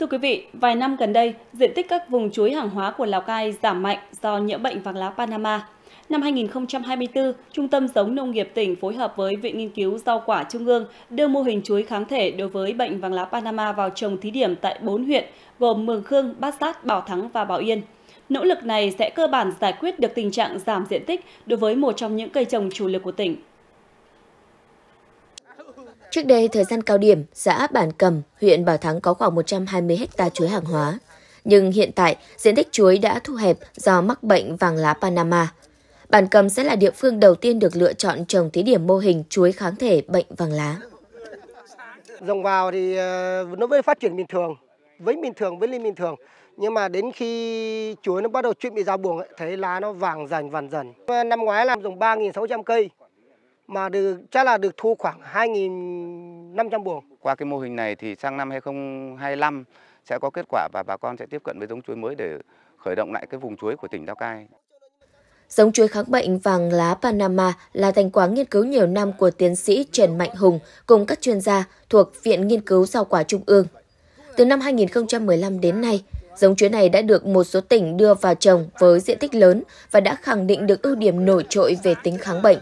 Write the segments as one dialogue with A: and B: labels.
A: Thưa quý vị, vài năm gần đây, diện tích các vùng chuối hàng hóa của Lào Cai giảm mạnh do nhiễm bệnh vàng lá Panama. Năm 2024, Trung tâm Giống Nông nghiệp tỉnh phối hợp với Viện Nghiên cứu Rau quả Trung ương đưa mô hình chuối kháng thể đối với bệnh vàng lá Panama vào trồng thí điểm tại 4 huyện gồm Mường Khương, Bát Sát, Bảo Thắng và Bảo Yên. Nỗ lực này sẽ cơ bản giải quyết được tình trạng giảm diện tích đối với một trong những cây trồng chủ lực của tỉnh.
B: Trước đây, thời gian cao điểm, xã Bản Cầm, huyện Bảo Thắng có khoảng 120 hecta chuối hàng hóa. Nhưng hiện tại, diện tích chuối đã thu hẹp do mắc bệnh vàng lá Panama. Bản Cầm sẽ là địa phương đầu tiên được lựa chọn trồng thí điểm mô hình chuối kháng thể bệnh vàng lá.
C: Dòng vào thì ờ, nó mới phát triển bình thường, với bình thường, với lên bình thường. Nhưng mà đến khi chuối nó bắt đầu chuyện bị ra buồng, thấy lá nó vàng dần vàng dần. Năm ngoái làm dùng 3.600 cây, mà được chắc là được thu khoảng 2.500 buồng. Qua cái mô hình này thì sang năm 2025 sẽ có kết quả và bà con sẽ tiếp cận với giống chuối mới để khởi động lại cái vùng chuối của tỉnh Lào Cai.
B: Giống chuối kháng bệnh vàng lá Panama là thành quả nghiên cứu nhiều năm của tiến sĩ Trần Mạnh Hùng cùng các chuyên gia thuộc Viện Nghiên cứu Rau quả Trung ương. Từ năm 2015 đến nay, giống chuối này đã được một số tỉnh đưa vào trồng với diện tích lớn và đã khẳng định được ưu điểm nổi trội về tính kháng bệnh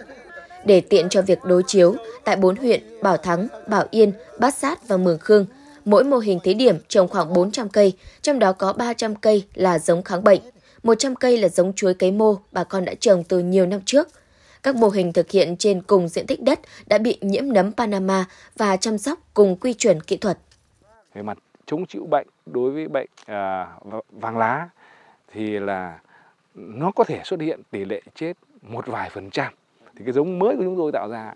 B: để tiện cho việc đối chiếu tại bốn huyện Bảo Thắng, Bảo Yên, Bát Sát và Mường Khương. Mỗi mô hình thí điểm trồng khoảng 400 cây, trong đó có 300 cây là giống kháng bệnh, 100 cây là giống chuối cấy mô bà con đã trồng từ nhiều năm trước. Các mô hình thực hiện trên cùng diện tích đất đã bị nhiễm nấm Panama và chăm sóc cùng quy chuẩn kỹ thuật.
D: Về mặt chống chịu bệnh đối với bệnh à, vàng lá thì là nó có thể xuất hiện tỷ lệ chết một vài phần trăm thì cái giống mới của chúng tôi tạo ra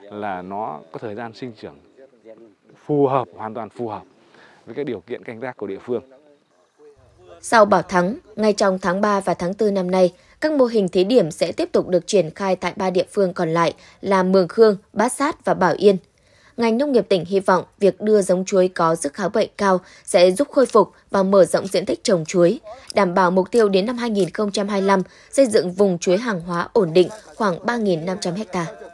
D: là nó có thời gian sinh trưởng phù hợp hoàn toàn phù hợp với các điều kiện canh tác của địa phương.
B: Sau Bảo Thắng, ngay trong tháng 3 và tháng 4 năm nay, các mô hình thí điểm sẽ tiếp tục được triển khai tại ba địa phương còn lại là Mường Khương, Bát Sát và Bảo Yên ngành nông nghiệp tỉnh hy vọng việc đưa giống chuối có sức kháng bệnh cao sẽ giúp khôi phục và mở rộng diện tích trồng chuối, đảm bảo mục tiêu đến năm 2025 xây dựng vùng chuối hàng hóa ổn định khoảng 3.500 ha.